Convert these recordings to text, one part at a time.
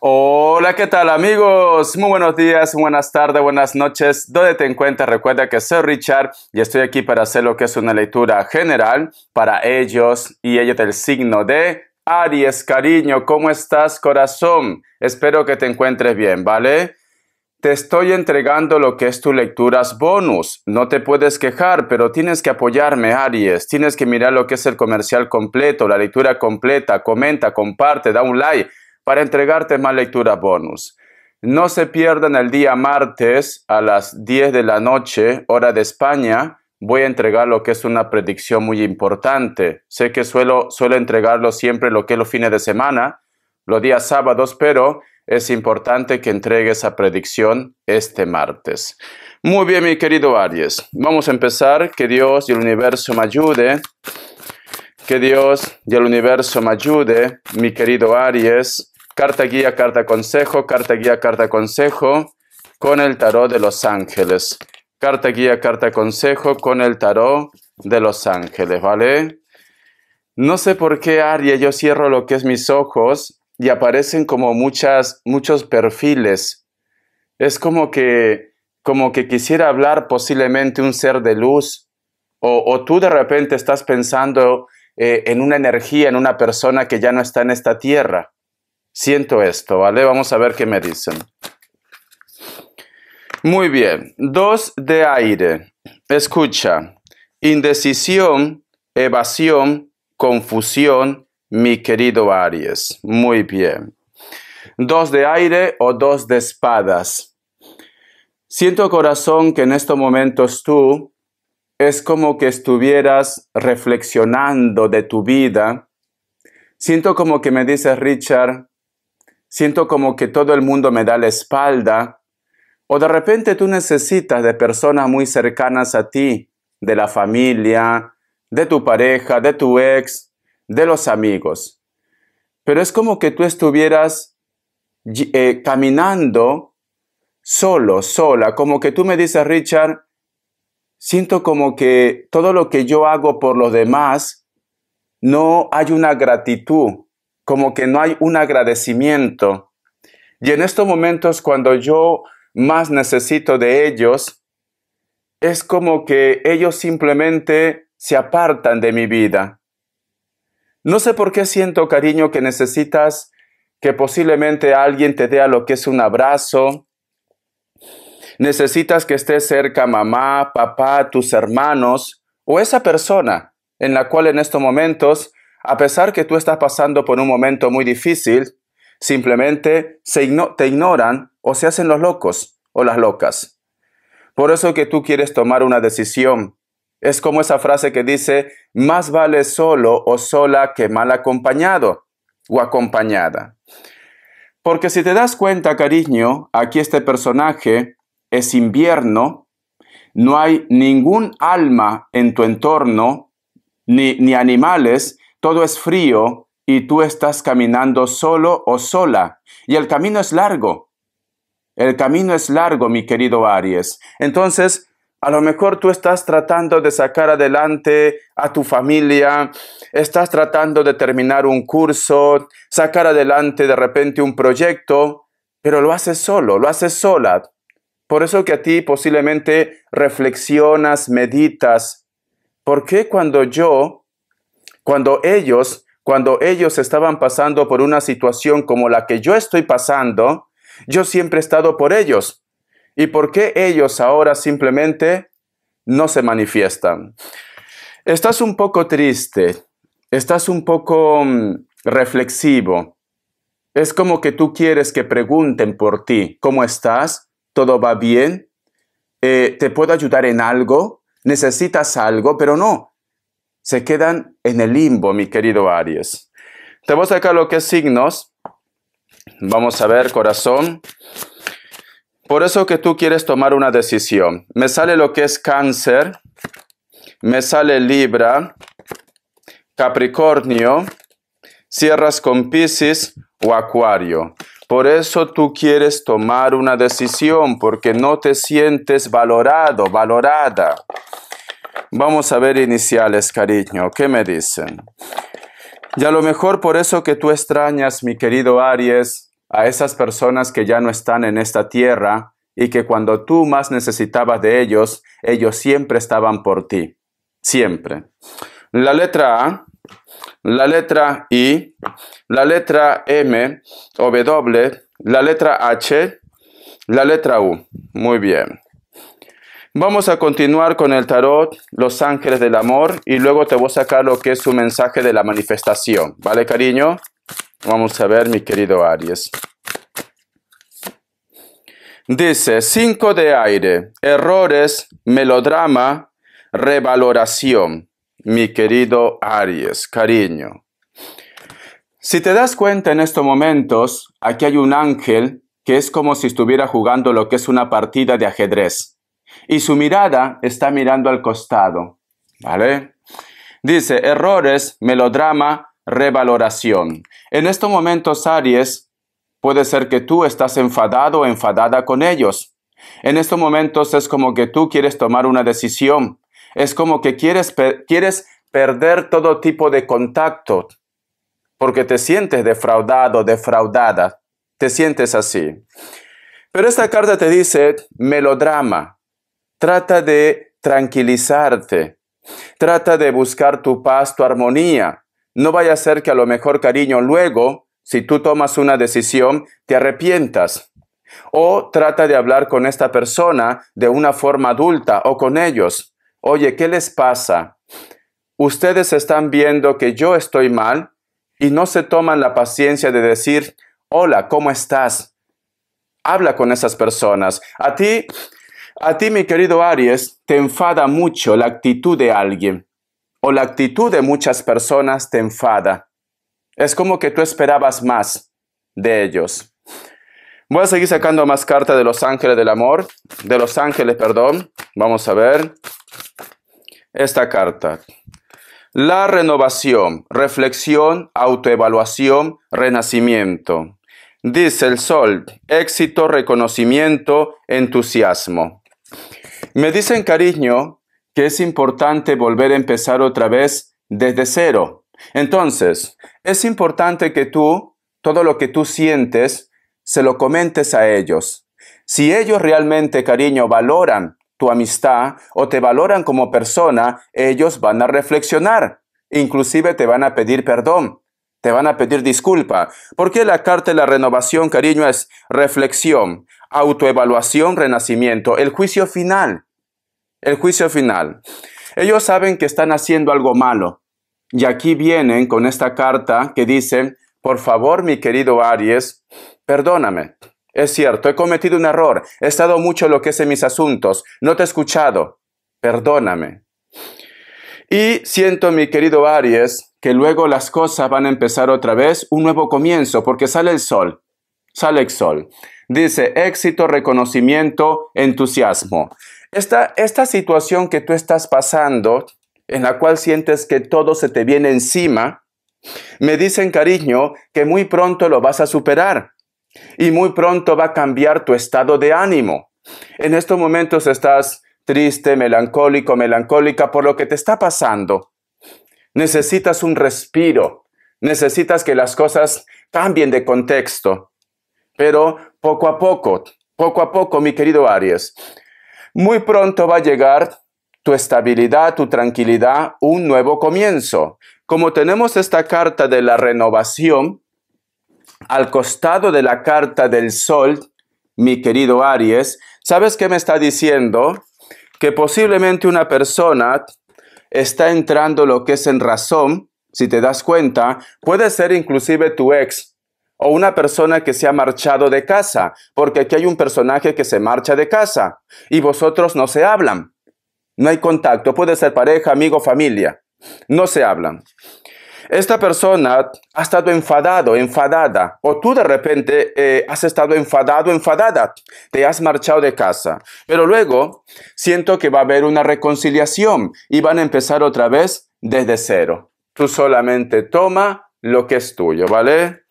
Hola, ¿qué tal amigos? Muy buenos días, buenas tardes, buenas noches. ¿Dónde te encuentras? Recuerda que soy Richard y estoy aquí para hacer lo que es una lectura general para ellos y ellos del signo de Aries. Cariño, ¿cómo estás, corazón? Espero que te encuentres bien, ¿vale? Te estoy entregando lo que es tu lecturas bonus. No te puedes quejar, pero tienes que apoyarme, Aries. Tienes que mirar lo que es el comercial completo, la lectura completa. Comenta, comparte, da un like para entregarte más lectura bonus. No se pierdan el día martes a las 10 de la noche, hora de España. Voy a entregar lo que es una predicción muy importante. Sé que suelo, suelo entregarlo siempre lo que es los fines de semana, los días sábados, pero es importante que entregue esa predicción este martes. Muy bien, mi querido Aries. Vamos a empezar. Que Dios y el universo me ayude. Que Dios y el universo me ayude, mi querido Aries Carta guía, carta consejo, carta guía, carta consejo con el tarot de los ángeles. Carta guía, carta consejo con el tarot de los ángeles, ¿vale? No sé por qué Aria, yo cierro lo que es mis ojos y aparecen como muchas muchos perfiles. Es como que como que quisiera hablar posiblemente un ser de luz o, tú de repente estás pensando eh, en una energía, en una persona que ya no está en esta tierra. Siento esto, ¿vale? Vamos a ver qué me dicen. Muy bien, dos de aire. Escucha, indecisión, evasión, confusión, mi querido Aries. Muy bien. Dos de aire o dos de espadas. Siento corazón que en estos momentos tú es como que estuvieras reflexionando de tu vida. Siento como que me dices, Richard, siento como que todo el mundo me da la espalda, o de repente tú necesitas de personas muy cercanas a ti, de la familia, de tu pareja, de tu ex, de los amigos. Pero es como que tú estuvieras eh, caminando solo, sola, como que tú me dices, Richard, siento como que todo lo que yo hago por los demás, no hay una gratitud, como que no hay un agradecimiento. Y en estos momentos cuando yo más necesito de ellos, es como que ellos simplemente se apartan de mi vida. No sé por qué siento cariño que necesitas que posiblemente alguien te dé lo que es un abrazo. Necesitas que esté cerca mamá, papá, tus hermanos o esa persona en la cual en estos momentos a pesar que tú estás pasando por un momento muy difícil, simplemente se te ignoran o se hacen los locos o las locas. Por eso que tú quieres tomar una decisión. Es como esa frase que dice, más vale solo o sola que mal acompañado o acompañada. Porque si te das cuenta, cariño, aquí este personaje es invierno, no hay ningún alma en tu entorno, ni, ni animales todo es frío y tú estás caminando solo o sola, y el camino es largo. El camino es largo, mi querido Aries. Entonces, a lo mejor tú estás tratando de sacar adelante a tu familia, estás tratando de terminar un curso, sacar adelante de repente un proyecto, pero lo haces solo, lo haces sola. Por eso que a ti posiblemente reflexionas, meditas. ¿Por qué cuando yo cuando ellos, cuando ellos estaban pasando por una situación como la que yo estoy pasando, yo siempre he estado por ellos. ¿Y por qué ellos ahora simplemente no se manifiestan? Estás un poco triste, estás un poco mm, reflexivo. Es como que tú quieres que pregunten por ti, ¿cómo estás? ¿Todo va bien? Eh, ¿Te puedo ayudar en algo? ¿Necesitas algo? Pero no, se quedan en el limbo, mi querido Aries. Te voy a sacar lo que es signos. Vamos a ver, corazón. Por eso que tú quieres tomar una decisión. Me sale lo que es cáncer, me sale Libra, Capricornio, cierras con Pisces o Acuario. Por eso tú quieres tomar una decisión, porque no te sientes valorado, valorada. Vamos a ver iniciales, cariño. ¿Qué me dicen? Y a lo mejor por eso que tú extrañas, mi querido Aries, a esas personas que ya no están en esta tierra y que cuando tú más necesitabas de ellos, ellos siempre estaban por ti. Siempre. La letra A, la letra I, la letra M o W, la letra H, la letra U. Muy bien. Vamos a continuar con el tarot, los ángeles del amor, y luego te voy a sacar lo que es su mensaje de la manifestación. ¿Vale, cariño? Vamos a ver, mi querido Aries. Dice, 5 de aire, errores, melodrama, revaloración. Mi querido Aries, cariño. Si te das cuenta en estos momentos, aquí hay un ángel que es como si estuviera jugando lo que es una partida de ajedrez y su mirada está mirando al costado. ¿Vale? Dice, errores, melodrama, revaloración. En estos momentos, Aries, puede ser que tú estás enfadado o enfadada con ellos. En estos momentos es como que tú quieres tomar una decisión. Es como que quieres, quieres perder todo tipo de contacto porque te sientes defraudado, defraudada. Te sientes así. Pero esta carta te dice melodrama, Trata de tranquilizarte. Trata de buscar tu paz, tu armonía. No vaya a ser que a lo mejor, cariño, luego, si tú tomas una decisión, te arrepientas. O trata de hablar con esta persona de una forma adulta o con ellos. Oye, ¿qué les pasa? Ustedes están viendo que yo estoy mal y no se toman la paciencia de decir, hola, ¿cómo estás? Habla con esas personas. A ti a ti, mi querido Aries, te enfada mucho la actitud de alguien o la actitud de muchas personas te enfada. Es como que tú esperabas más de ellos. Voy a seguir sacando más cartas de los ángeles del amor, de los ángeles, perdón. Vamos a ver esta carta. La renovación, reflexión, autoevaluación, renacimiento. Dice el sol, éxito, reconocimiento, entusiasmo. Me dicen, cariño, que es importante volver a empezar otra vez desde cero. Entonces, es importante que tú, todo lo que tú sientes, se lo comentes a ellos. Si ellos realmente, cariño, valoran tu amistad o te valoran como persona, ellos van a reflexionar. Inclusive te van a pedir perdón, te van a pedir disculpa. Porque la carta de la renovación, cariño, es reflexión autoevaluación, renacimiento, el juicio final. El juicio final. Ellos saben que están haciendo algo malo. Y aquí vienen con esta carta que dicen, por favor, mi querido Aries, perdóname. Es cierto, he cometido un error, he estado mucho lo que es en mis asuntos, no te he escuchado, perdóname. Y siento, mi querido Aries, que luego las cosas van a empezar otra vez, un nuevo comienzo, porque sale el sol, sale el sol. Dice éxito, reconocimiento, entusiasmo. Esta, situación que tú estás pasando, en la cual sientes que todo se te viene encima, me dicen, cariño, que muy pronto lo vas a superar y muy pronto va a cambiar tu estado de ánimo. En estos momentos estás triste, melancólico, melancólica por lo que te está pasando. Necesitas un respiro, necesitas que las cosas cambien de contexto pero poco a poco, poco a poco, mi querido Aries, muy pronto va a llegar tu estabilidad, tu tranquilidad, un nuevo comienzo. Como tenemos esta carta de la renovación, al costado de la carta del sol, mi querido Aries, ¿sabes qué me está diciendo? Que posiblemente una persona está entrando lo que es en razón, si te das cuenta, puede ser inclusive tu ex, o una persona que se ha marchado de casa, porque aquí hay un personaje que se marcha de casa y vosotros no se hablan. No hay contacto, puede ser pareja, amigo, familia. No se hablan. Esta persona ha estado enfadado, enfadada, o tú de repente eh, has estado enfadado, enfadada, te has marchado de casa, pero luego siento que va a haber una reconciliación y van a empezar otra vez desde cero. Tú solamente toma lo que es tuyo, ¿vale?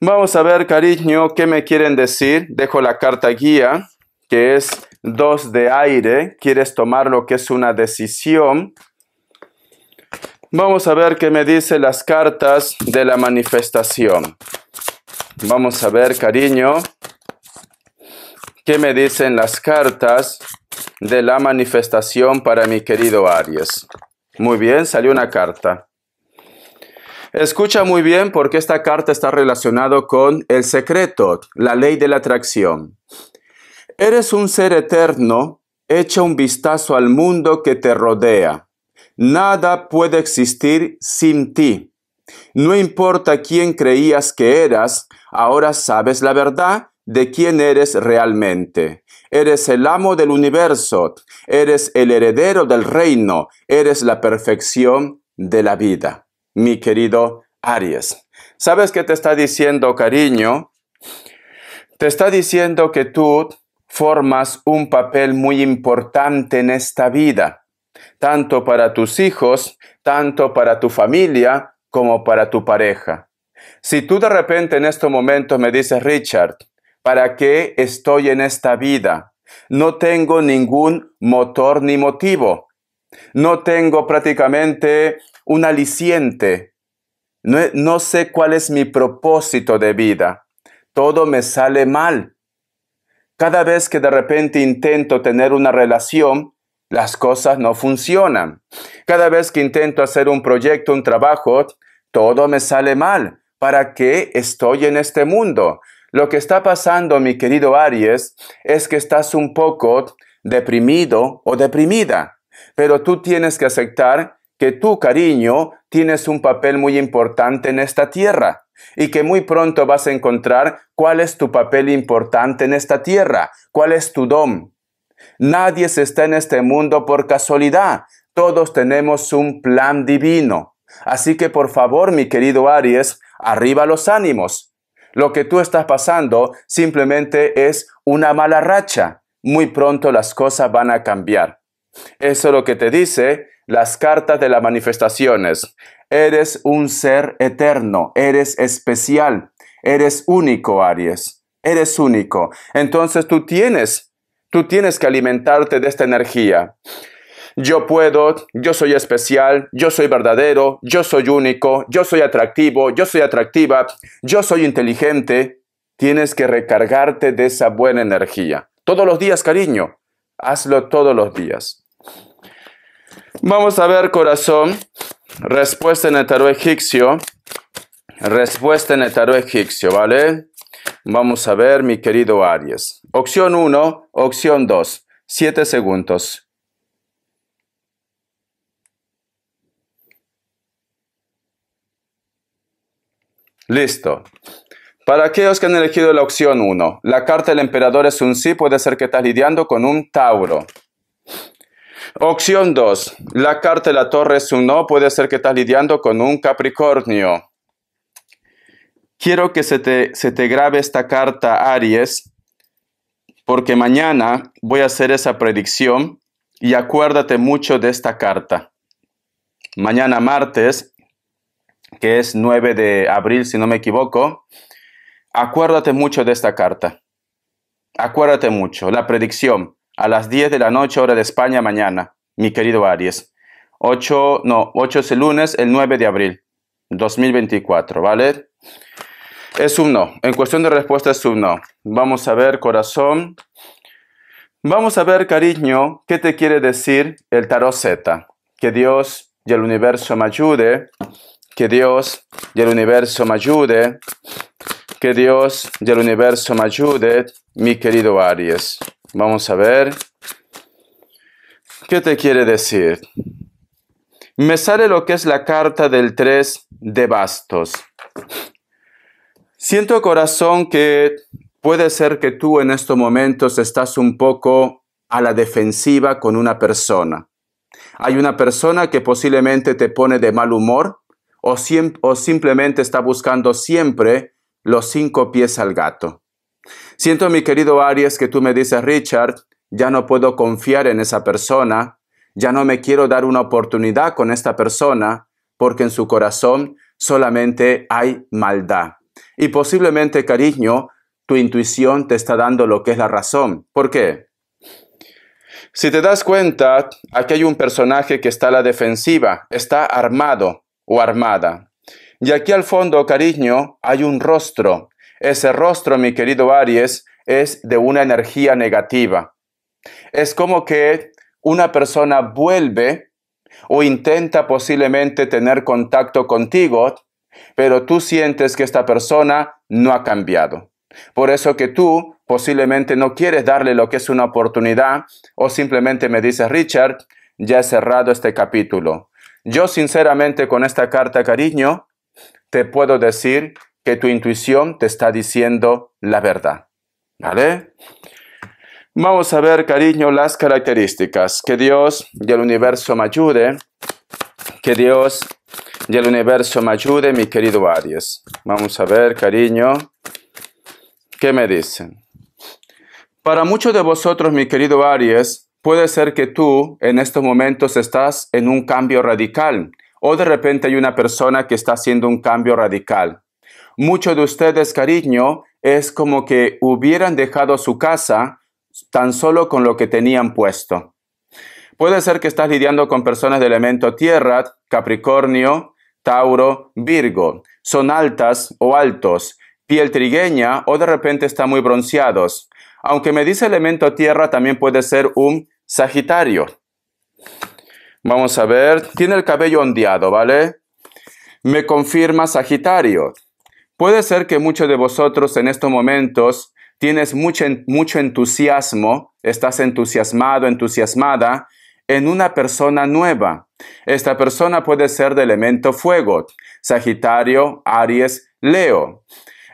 Vamos a ver, cariño, qué me quieren decir. Dejo la carta guía, que es dos de aire. Quieres tomar lo que es una decisión. Vamos a ver qué me dicen las cartas de la manifestación. Vamos a ver, cariño, qué me dicen las cartas de la manifestación para mi querido Aries. Muy bien, salió una carta. Escucha muy bien porque esta carta está relacionada con el secreto, la ley de la atracción. Eres un ser eterno, echa un vistazo al mundo que te rodea. Nada puede existir sin ti. No importa quién creías que eras, ahora sabes la verdad de quién eres realmente. Eres el amo del universo, eres el heredero del reino, eres la perfección de la vida mi querido Aries. ¿Sabes qué te está diciendo, cariño? Te está diciendo que tú formas un papel muy importante en esta vida, tanto para tus hijos, tanto para tu familia, como para tu pareja. Si tú de repente en estos momentos me dices, Richard, ¿para qué estoy en esta vida? No tengo ningún motor ni motivo. No tengo prácticamente un aliciente. No, sé cuál es mi propósito de vida. Todo me sale mal. Cada vez que de repente intento tener una relación, las cosas no funcionan. Cada vez que intento hacer un proyecto, un trabajo, todo me sale mal. ¿Para qué estoy en este mundo? Lo que está pasando, mi querido Aries, es que estás un poco deprimido o deprimida, pero tú tienes que aceptar que tú, cariño, tienes un papel muy importante en esta tierra y que muy pronto vas a encontrar cuál es tu papel importante en esta tierra, cuál es tu don. Nadie se está en este mundo por casualidad, todos tenemos un plan divino. Así que por favor, mi querido Aries, arriba los ánimos. Lo que tú estás pasando simplemente es una mala racha. Muy pronto las cosas van a cambiar. Eso es lo que te dice las cartas de las manifestaciones. Eres un ser eterno, eres especial, eres único, Aries, eres único. Entonces tú tienes, tú tienes que alimentarte de esta energía. Yo puedo, yo soy especial, yo soy verdadero, yo soy único, yo soy atractivo, yo soy atractiva, yo soy inteligente. Tienes que recargarte de esa buena energía. Todos los días, cariño. Hazlo todos los días. Vamos a ver, corazón, respuesta en el tarot egipcio. Respuesta en el tarot egipcio, ¿vale? Vamos a ver, mi querido Aries. Opción 1, opción 2. 7 segundos. Listo. Para aquellos que han elegido la opción 1, la carta del emperador es un sí, puede ser que estás lidiando con un Tauro. Opción 2. La carta de la torre es un no. Puede ser que estás lidiando con un Capricornio. Quiero que se te, se te grabe esta carta, Aries, porque mañana voy a hacer esa predicción y acuérdate mucho de esta carta. Mañana martes, que es 9 de abril, si no me equivoco, acuérdate mucho de esta carta. Acuérdate mucho, la predicción a las 10 de la noche, hora de España, mañana, mi querido Aries. 8, no, 8 es el lunes, el 9 de abril 2024, ¿vale? Es un no. En cuestión de respuesta es un no. Vamos a ver, corazón. Vamos a ver, cariño, qué te quiere decir el tarot Z. Que Dios y el universo me ayude. Que Dios y el universo me ayude. Que Dios del universo me ayude, mi querido Aries. Vamos a ver. ¿Qué te quiere decir? Me sale lo que es la carta del 3 de bastos. Siento corazón que puede ser que tú en estos momentos estás un poco a la defensiva con una persona. Hay una persona que posiblemente te pone de mal humor o, o simplemente está buscando siempre los cinco pies al gato. Siento, mi querido Aries, que tú me dices, Richard, ya no puedo confiar en esa persona, ya no me quiero dar una oportunidad con esta persona, porque en su corazón solamente hay maldad. Y posiblemente, cariño, tu intuición te está dando lo que es la razón. ¿Por qué? Si te das cuenta, aquí hay un personaje que está a la defensiva, está armado o armada. Y aquí al fondo, cariño, hay un rostro. Ese rostro, mi querido Aries, es de una energía negativa. Es como que una persona vuelve o intenta posiblemente tener contacto contigo, pero tú sientes que esta persona no ha cambiado. Por eso que tú posiblemente no quieres darle lo que es una oportunidad o simplemente me dices, Richard, ya he cerrado este capítulo. Yo sinceramente con esta carta, cariño, te puedo decir que tu intuición te está diciendo la verdad. ¿Vale? Vamos a ver, cariño, las características. Que Dios y el universo me ayude. Que Dios y el universo me ayude, mi querido Aries. Vamos a ver, cariño. ¿Qué me dicen? Para muchos de vosotros, mi querido Aries, puede ser que tú en estos momentos estás en un cambio radical o de repente hay una persona que está haciendo un cambio radical. Mucho de ustedes, cariño, es como que hubieran dejado su casa tan solo con lo que tenían puesto. Puede ser que estás lidiando con personas de elemento tierra, Capricornio, Tauro, Virgo. Son altas o altos, piel trigueña o de repente están muy bronceados. Aunque me dice elemento tierra, también puede ser un Sagitario. Vamos a ver. Tiene el cabello ondeado, ¿vale? Me confirma Sagitario. Puede ser que muchos de vosotros en estos momentos tienes mucho, mucho entusiasmo, estás entusiasmado, entusiasmada en una persona nueva. Esta persona puede ser de elemento fuego, Sagitario, Aries, Leo.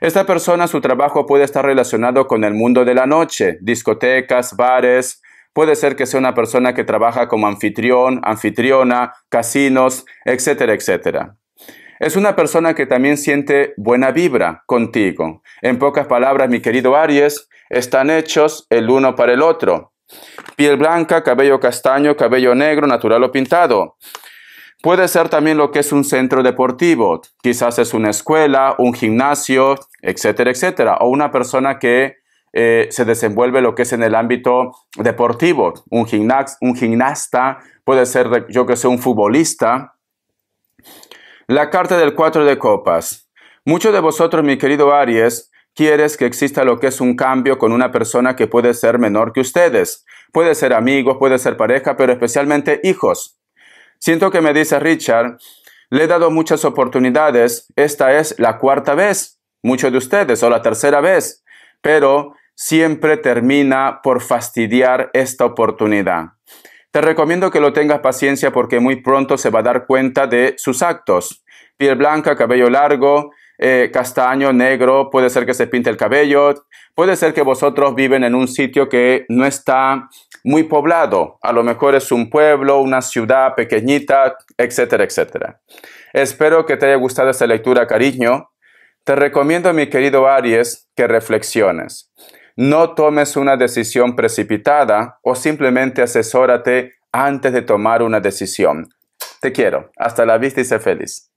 Esta persona, su trabajo puede estar relacionado con el mundo de la noche, discotecas, bares, Puede ser que sea una persona que trabaja como anfitrión, anfitriona, casinos, etcétera, etcétera. Es una persona que también siente buena vibra contigo. En pocas palabras, mi querido Aries, están hechos el uno para el otro. Piel blanca, cabello castaño, cabello negro, natural o pintado. Puede ser también lo que es un centro deportivo, quizás es una escuela, un gimnasio, etcétera, etcétera, o una persona que eh, se desenvuelve lo que es en el ámbito deportivo. Un, gimnasta, un gimnasta puede ser, yo que sé, un futbolista. La carta del cuatro de copas. Muchos de vosotros, mi querido Aries, quieres que exista lo que es un cambio con una persona que puede ser menor que ustedes. Puede ser amigos, puede ser pareja, pero especialmente hijos. Siento que me dice Richard, le he dado muchas oportunidades, esta es la cuarta vez, muchos de ustedes, o la tercera vez, pero siempre termina por fastidiar esta oportunidad. Te recomiendo que lo tengas paciencia porque muy pronto se va a dar cuenta de sus actos. Piel blanca, cabello largo, eh, castaño, negro, puede ser que se pinte el cabello, puede ser que vosotros viven en un sitio que no está muy poblado, a lo mejor es un pueblo, una ciudad pequeñita, etcétera, etcétera. Espero que te haya gustado esta lectura, cariño. Te recomiendo, mi querido Aries, que reflexiones. No tomes una decisión precipitada o simplemente asesórate antes de tomar una decisión. Te quiero. Hasta la vista y sé feliz.